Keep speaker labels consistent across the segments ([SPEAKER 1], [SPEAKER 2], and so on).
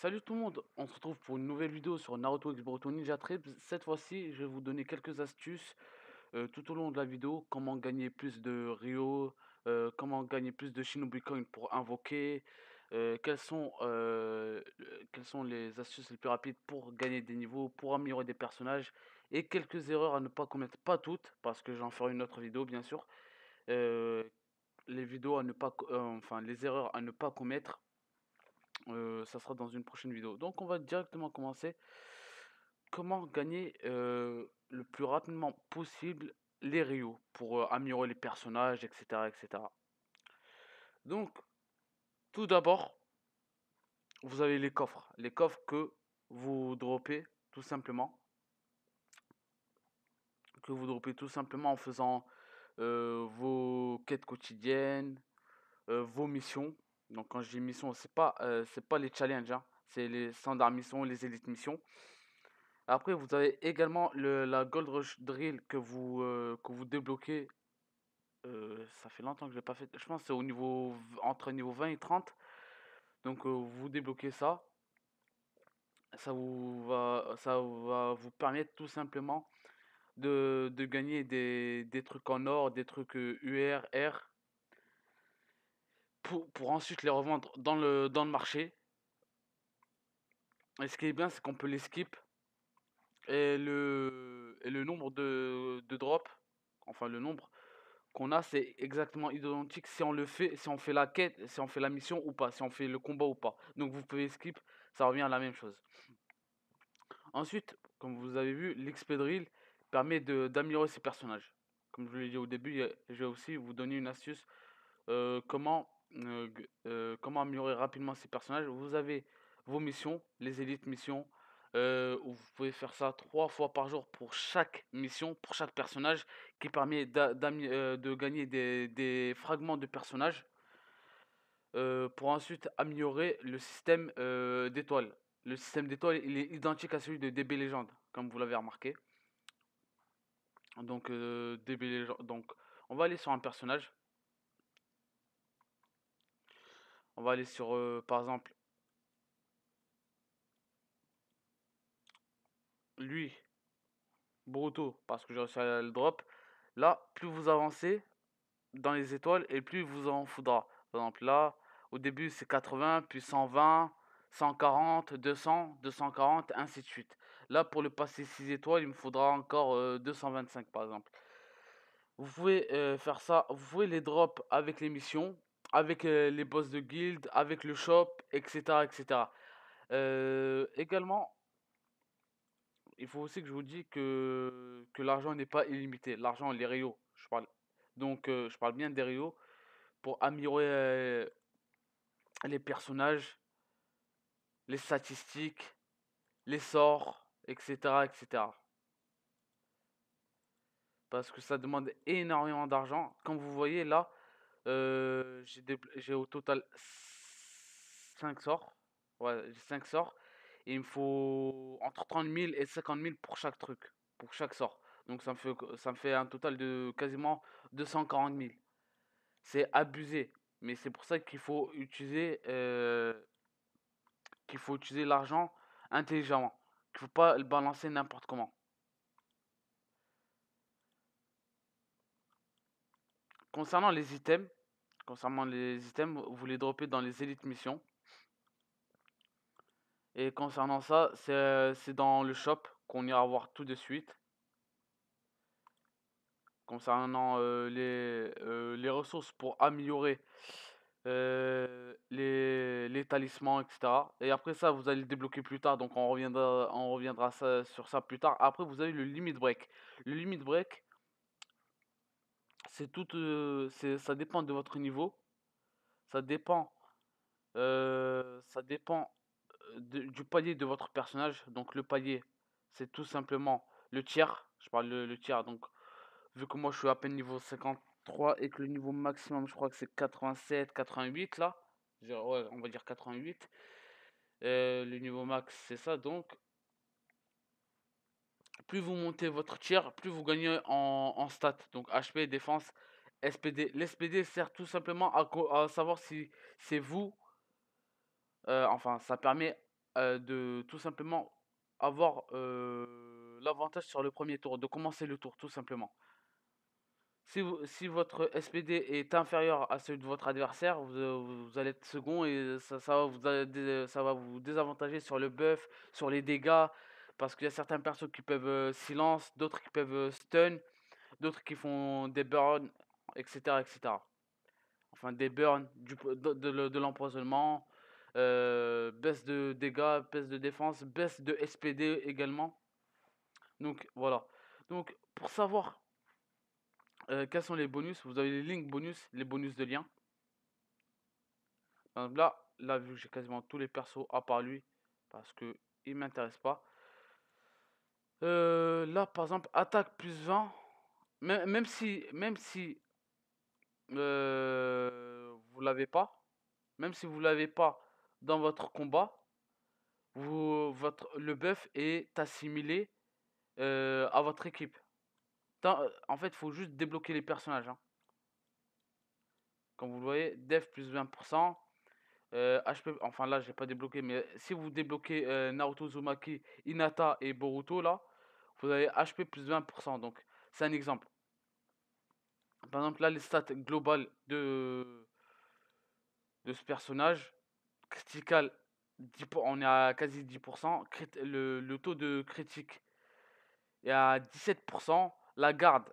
[SPEAKER 1] Salut tout le monde, on se retrouve pour une nouvelle vidéo sur Naruto X Boruto Ninja Trip. Cette fois-ci, je vais vous donner quelques astuces euh, tout au long de la vidéo. Comment gagner plus de Rio, euh, comment gagner plus de Shinobi Coin pour invoquer, euh, quelles, sont, sont les astuces les plus rapides pour gagner des niveaux, pour améliorer des personnages et quelques erreurs à ne pas commettre, pas toutes, parce que j'en ferai une autre vidéo bien sûr. les vidéos à ne pas, enfin les erreurs à ne pas commettre euh, ça sera dans une prochaine vidéo. Donc on va directement commencer. Comment gagner euh, le plus rapidement possible les Rio pour euh, améliorer les personnages, etc. etc. Donc, tout d'abord, vous avez les coffres. Les coffres que vous dropez tout simplement. Que vous dropez tout simplement en faisant vos quêtes quotidiennes, vos missions, donc quand je dis mission, c'est pas euh, c'est pas les challenges, hein, c'est les standard missions, les élites missions. Après, vous avez également le, la Gold Rush Drill que vous euh, que vous débloquez. Euh, ça fait longtemps que je l'ai pas fait. Je pense c'est au niveau entre niveau 20 et 30. Donc vous débloquez ça. Ça vous va ça va vous permettre tout simplement de, gagner des, des trucs en or, des trucs UR, R pour, ensuite les revendre dans le, dans le marché. Et ce qui est bien, c'est qu'on peut les skip. Et le, et le nombre de, de drops, enfin le nombre qu'on a, c'est exactement identique si on le fait, si on fait la quête, si on fait la mission ou pas, si on fait le combat ou pas. Donc vous pouvez skip, ça revient à la même chose. Ensuite, comme vous avez vu, l'XP Drill permet d'améliorer ses personnages. Comme je vous l'ai dit au début, je vais aussi vous donner une astuce euh, comment euh, euh, comment améliorer rapidement ces personnages. Vous avez vos missions, les élites missions, euh, où vous pouvez faire ça trois fois par jour pour chaque mission, pour chaque personnage, qui permet de gagner des, fragments de personnages pour ensuite améliorer le système d'étoiles. Le système d'étoiles, il est identique à celui de DB Légende, comme vous l'avez remarqué. Donc, DB Donc, on va aller sur un personnage. On va aller sur, par exemple, lui, Bruto, parce que j'ai reçu à le drop. Là, plus vous avancez dans les étoiles et plus vous en faudra. Par exemple, là, au début, c'est 80, puis 120, 140, 200, 240, ainsi de suite. Là, pour le passer 6 étoiles, il me faudra encore 225, par exemple. Vous pouvez faire ça, vous pouvez les drop avec les missions, avec les boss de guild, avec le shop, etc. etc. Euh, également, il faut aussi que je vous dise que, que l'argent n'est pas illimité. L'argent, les rios, je parle. Donc, je parle bien des Rio pour améliorer les personnages, les statistiques, les sorts, etc. etc. Parce que ça demande énormément d'argent. Comme vous voyez là, euh, j'ai, au total 5 sorts. Ouais, 5 sorts. Et il me faut entre 30 000 et 50 000 pour chaque truc, pour chaque sort. Donc ça me fait, ça me fait un total de quasiment 240 000. C'est abusé. Mais c'est pour ça qu'il faut utiliser, euh, qu'il faut utiliser l'argent intelligemment. Qu'il ne faut pas le balancer n'importe comment. Concernant les items, concernant les items, vous les dropez dans les élites missions. Et concernant ça, euh, c'est dans le shop qu'on ira voir tout de suite. Concernant euh, les, euh, les ressources pour améliorer les, les, talismans, etc. Et après ça, vous allez le débloquer plus tard, donc on reviendra, on reviendra sur ça plus tard. Après, vous avez le limit break. Le limit break, tout, c'est, ça dépend de votre niveau, ça dépend, ça dépend du palier de votre personnage. Donc le palier, c'est tout simplement le tiers. Je parle le, tiers. Donc vu que moi je suis à peine niveau 53 et que le niveau maximum, je crois que c'est 87, 88 là. Ouais, on va dire 88. le niveau max, c'est ça. Donc plus vous montez votre tier, plus vous gagnez en, en stats. Donc HP, défense, SPD. L'SPD sert tout simplement à, à savoir si c'est vous. Euh, enfin, ça permet euh, de tout simplement avoir euh, l'avantage sur le premier tour, de commencer le tour tout simplement. Si, si votre SPD est inférieur à celui de votre adversaire, vous, allez être second et ça, vous, ça va vous désavantager sur le buff, sur les dégâts, parce qu'il y a certains persos qui peuvent silence, d'autres qui peuvent stun, d'autres qui font des burns, etc. etc. Enfin, des burn du, de, l'empoisonnement, baisse de dégâts, baisse de défense, baisse de SPD également. Donc voilà. Donc pour savoir quels sont les bonus, vous avez les links bonus, les bonus de lien. Donc là, là vu que j'ai quasiment tous les persos à part lui, parce que il m'intéresse pas. Euh, là, par exemple, attaque plus 20. Même, même si, même si euh, vous l'avez pas, même si vous l'avez pas dans votre combat, vous, votre, le buff est assimilé euh, à votre équipe. en fait, il faut juste débloquer les personnages. Hein. Comme vous le voyez, def plus 20%. Euh, HP, enfin là, j'ai pas débloqué, mais si vous débloquez Naruto Uzumaki, Inata et Boruto, là, vous avez HP plus 20%. Donc, c'est un exemple. Par exemple, là, les stats globales de, de ce personnage, critical, on est à quasi 10%, le, le taux de critique est à 17%, la garde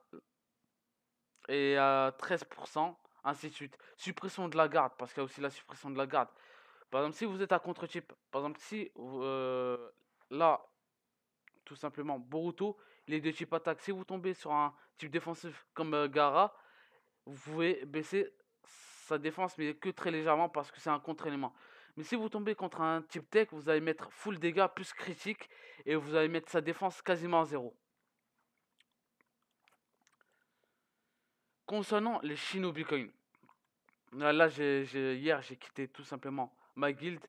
[SPEAKER 1] est à 13%, ainsi de suite. Suppression de la garde, parce qu'il y a aussi la suppression de la garde. Par exemple, si vous êtes à contre-type, par exemple, si euh, là, tout simplement Boruto. Les deux types attaques, Si vous tombez sur un type défensif comme euh, Gara, vous pouvez baisser sa défense, mais que très légèrement parce que c'est un contre-élément. Mais si vous tombez contre un type tech, vous allez mettre full dégâts plus critique et vous allez mettre sa défense quasiment à zéro. Concernant les Shinobi Coins, là, j'ai hier j'ai quitté tout simplement ma guilde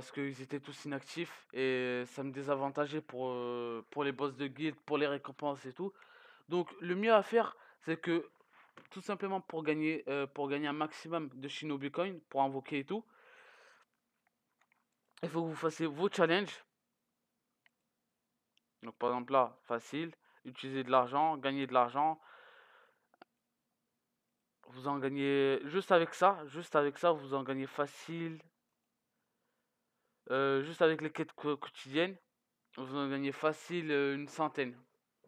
[SPEAKER 1] parce qu'ils étaient tous inactifs et ça me désavantageait pour, euh, pour les boss de guide, pour les récompenses et tout. Donc le mieux à faire, c'est que tout simplement pour gagner, euh, pour gagner un maximum de Shinobi Coin, pour invoquer et tout, il faut que vous fassiez vos challenges. Donc par exemple là, facile, utiliser de l'argent, gagner de l'argent. Vous en gagnez juste avec ça, juste avec ça, vous en gagnez facile euh, juste avec les quêtes quotidiennes, vous en gagnez facile euh, une centaine.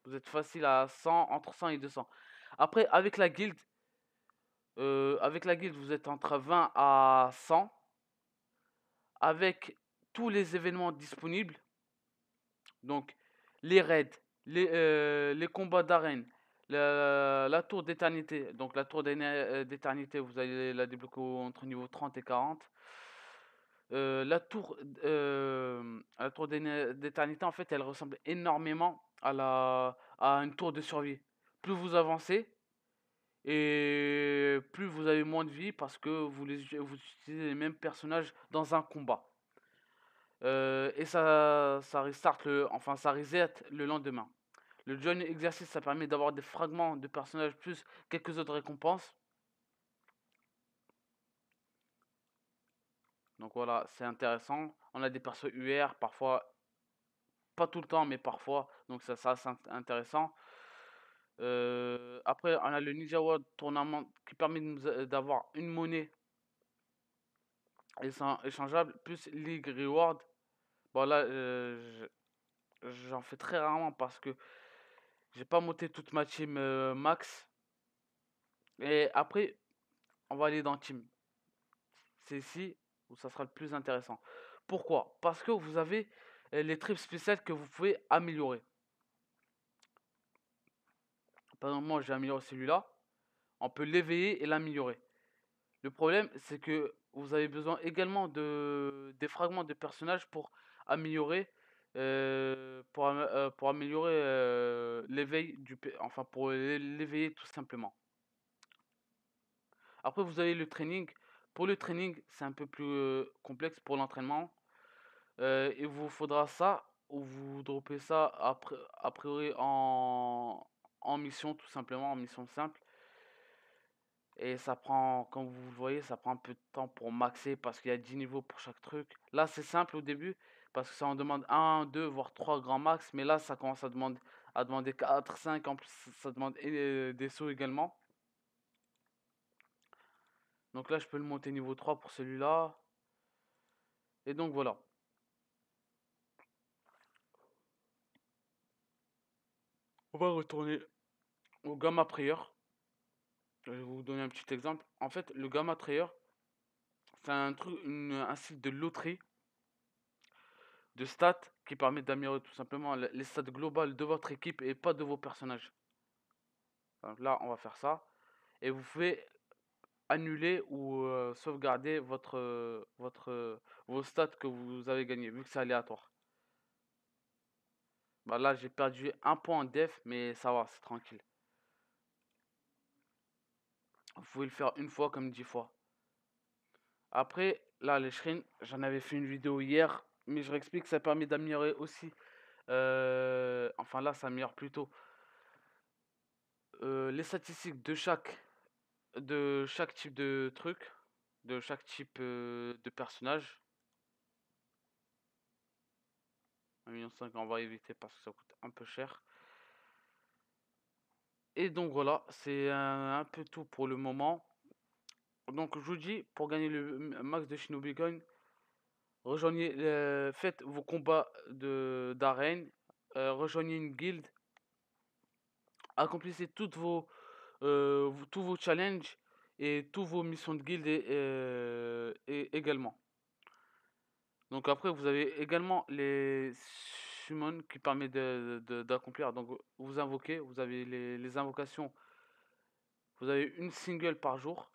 [SPEAKER 1] Vous êtes facile à 100, entre 100 et 200. Après, avec la guilde, euh, avec la guilde, vous êtes entre 20 à 100. Avec tous les événements disponibles, donc les raids, les, les combats d'arène, la, la, tour d'éternité. Donc la tour d'éternité, vous allez la débloquer entre niveau 30 et 40 la tour, la tour d'éternité, en fait, elle ressemble énormément à, la, à une tour de survie. Plus vous avancez, et plus vous avez moins de vie parce que vous, utilisez les mêmes personnages dans un combat. et ça, ça restart le, enfin ça reset le lendemain. Le join exercice, ça permet d'avoir des fragments de personnages plus quelques autres récompenses. Donc voilà, c'est intéressant. On a des persos UR, parfois, pas tout le temps, mais parfois. Donc ça, ça c'est intéressant. Euh, après, on a le Ninja World Tournament qui permet euh, d'avoir une monnaie échangeable, plus League Reward. Bon là, euh, j'en fais très rarement parce que j'ai pas monté toute ma team max. Et après, on va aller dans team. C'est ici, où ça sera le plus intéressant. Pourquoi Parce que vous avez euh, les trips spéciales que vous pouvez améliorer. Par exemple, moi j'ai amélioré celui-là. On peut l'éveiller et l'améliorer. Le problème, c'est que vous avez besoin également de, des fragments de personnages pour améliorer euh, euh, pour, améliorer l'éveil du enfin pour l'éveiller tout simplement. Après vous avez le training pour le training, c'est un peu plus complexe pour l'entraînement. il vous faudra ça ou vous dropez ça a priori en, mission, tout simplement, en mission simple. Et ça prend, comme vous le voyez, ça prend un peu de temps pour maxer parce qu'il y a 10 niveaux pour chaque truc. Là, c'est simple au début parce que ça en demande 1, 2, voire 3 grands max. Mais là, ça commence à, demander à demander 4, 5. En plus, ça demande des sauts également. Donc là, je peux le monter niveau 3 pour celui-là. Et donc voilà. On va retourner au Gamma Prior. Je vais vous donner un petit exemple. En fait, le Gamma Prior, c'est un truc, un site de loterie de stats qui permet d'améliorer tout simplement les stats globales de votre équipe et pas de vos personnages. Donc là, on va faire ça. Et vous faites annuler ou sauvegarder votre, votre, vos stats que vous avez gagné vu que c'est aléatoire. Bah, là, j'ai perdu un point en def, mais ça va, c'est tranquille. Vous pouvez le faire une fois comme dix fois. Après, là, les shrines, j'en avais fait une vidéo hier, mais je réexplique, ça permet d'améliorer aussi. enfin là, ça améliore plutôt. les statistiques de chaque de chaque type de truc, de chaque type de personnage. 1,5 million, on va éviter parce que ça coûte un peu cher. Et donc voilà, c'est un, peu tout pour le moment. Donc je vous dis, pour gagner le max de Shinobi Coin, rejoignez, faites vos combats d'arène, rejoignez une guilde, accomplissez toutes vos euh, tous vos challenges et tous vos missions de guild. Euh, et également. Donc après, vous avez également les summons qui permet d'accomplir. Donc vous invoquez, vous avez les, invocations. Vous avez une single par jour,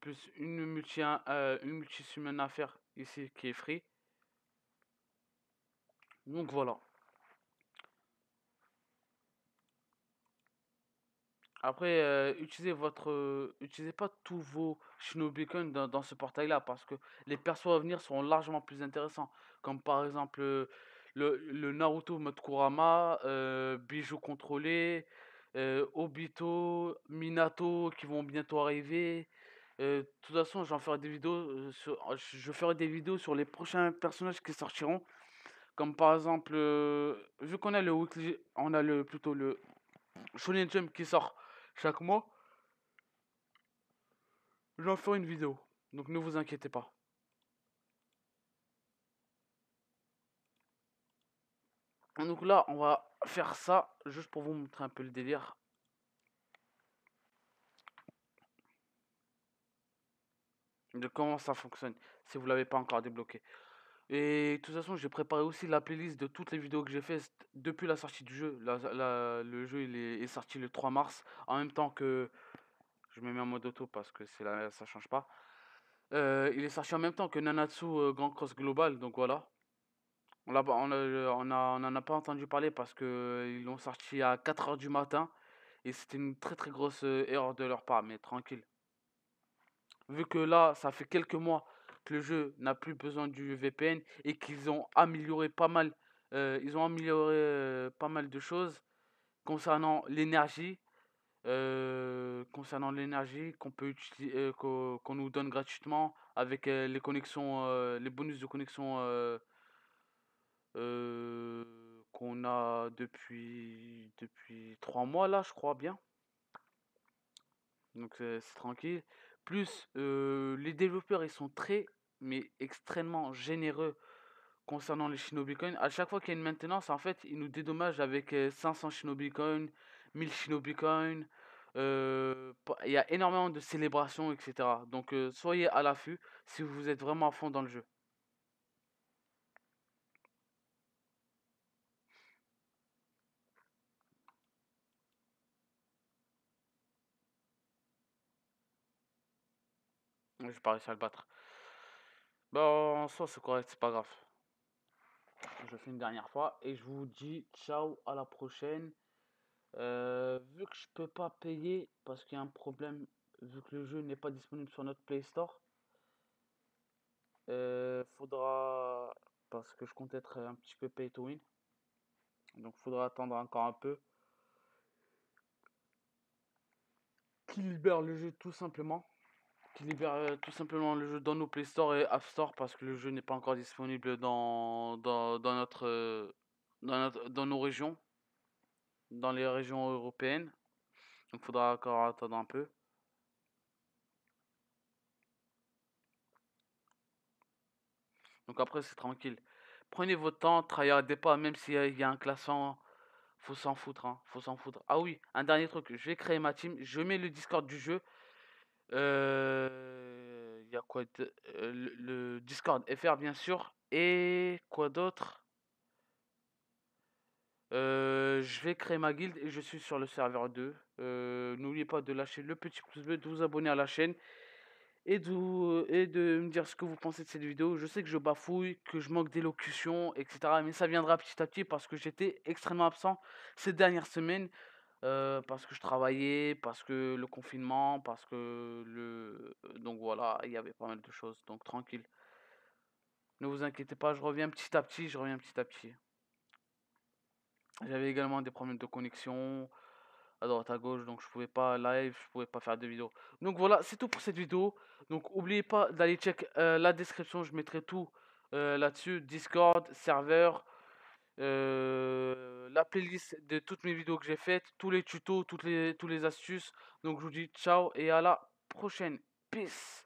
[SPEAKER 1] plus une multi, euh, une multi summon à faire ici qui est free. Donc voilà. Après, euh, utilisez votre, euh, utilisez pas tous vos Shinobicon dans, dans ce portail-là parce que les persos à venir seront largement plus intéressants. Comme par exemple euh, le, Naruto mode Bijou contrôlé, Obito, Minato qui vont bientôt arriver. de toute façon, j'en ferai des vidéos je ferai des vidéos sur les prochains personnages qui sortiront. Comme par exemple, vu qu'on a le weekly, on a le plutôt le Shonen Jump qui sort chaque mois, j'en ferai une vidéo. Donc ne vous inquiétez pas. Donc là, on va faire ça juste pour vous montrer un peu le délire. De comment ça fonctionne si vous ne l'avez pas encore débloqué. Et de toute façon, j'ai préparé aussi la playlist de toutes les vidéos que j'ai faites depuis la sortie du jeu. La, le jeu il est, sorti le 3 mars, en même temps que... Je me mets en mode auto parce que c'est là, ça change pas. Euh, il est sorti en même temps que Nanatsu euh, Grand Cross Global, donc voilà. On n'en on a, on a pas entendu parler parce qu'ils euh, l'ont sorti à 4h du matin. Et c'était une très très grosse erreur de leur part, mais tranquille. Vu que là, ça fait quelques mois le jeu n'a plus besoin du VPN et qu'ils ont amélioré pas mal, euh, ils ont amélioré euh, pas mal de choses concernant l'énergie, euh, concernant l'énergie qu'on peut utiliser, qu'on nous donne gratuitement avec les connexions, les bonus de connexion qu'on a depuis depuis trois mois là, je crois bien. Donc c'est tranquille. Plus les développeurs ils sont très mais extrêmement généreux concernant les Coins, À chaque fois qu'il y a une maintenance, en fait, ils nous dédommagent avec 500 Coins, 1000 Euh, Il y a énormément de célébrations, etc. Donc soyez à l'affût si vous êtes vraiment à fond dans le jeu. Je j'ai pas réussi à le battre. Bon, bah, en soi, c'est correct, c'est pas grave. Je fais une dernière fois et je vous dis ciao à la prochaine. Euh, vu que je peux pas payer parce qu'il y a un problème, vu que le jeu n'est pas disponible sur notre Play Store, euh, faudra parce que je compte être un petit peu pay to win, donc faudra attendre encore un peu qu'il libère le jeu tout simplement qui libère tout simplement le jeu dans nos Play Store et App Store parce que le jeu n'est pas encore disponible dans, dans, dans notre, dans, notre, dans nos régions, dans les régions européennes. Donc il faudra encore attendre un peu. Donc après c'est tranquille. Prenez votre temps, travaillez pas, même s'il y, y a un classement, faut s'en foutre, hein, faut s'en foutre. Ah oui, un dernier truc, je vais créer ma team, je mets le Discord du jeu. Euh, le, Discord FR, bien sûr. Et quoi d'autre euh, je vais créer ma guilde et je suis sur le serveur 2. Euh, n'oubliez pas de lâcher le petit pouce bleu, de vous abonner à la chaîne et de, et de me dire ce que vous pensez de cette vidéo. Je sais que je bafouille, que je manque d'élocution, etc. Mais ça viendra petit à petit parce que j'étais extrêmement absent ces dernières semaines. Euh, parce que je travaillais, parce que le confinement, parce que le... Euh, donc voilà, il y avait pas mal de choses, donc tranquille. Ne vous inquiétez pas, je reviens petit à petit, je reviens petit à petit. J'avais également des problèmes de connexion à droite à gauche, donc je pouvais pas live, je pouvais pas faire de vidéo. Donc voilà, c'est tout pour cette vidéo. Donc oubliez pas d'aller check euh, la description, je mettrai tout là-dessus, Discord, serveur, euh, la playlist de toutes mes vidéos que j'ai faites, tous les tutos, toutes les, tous les astuces. Donc je vous dis ciao et à la prochaine. Peace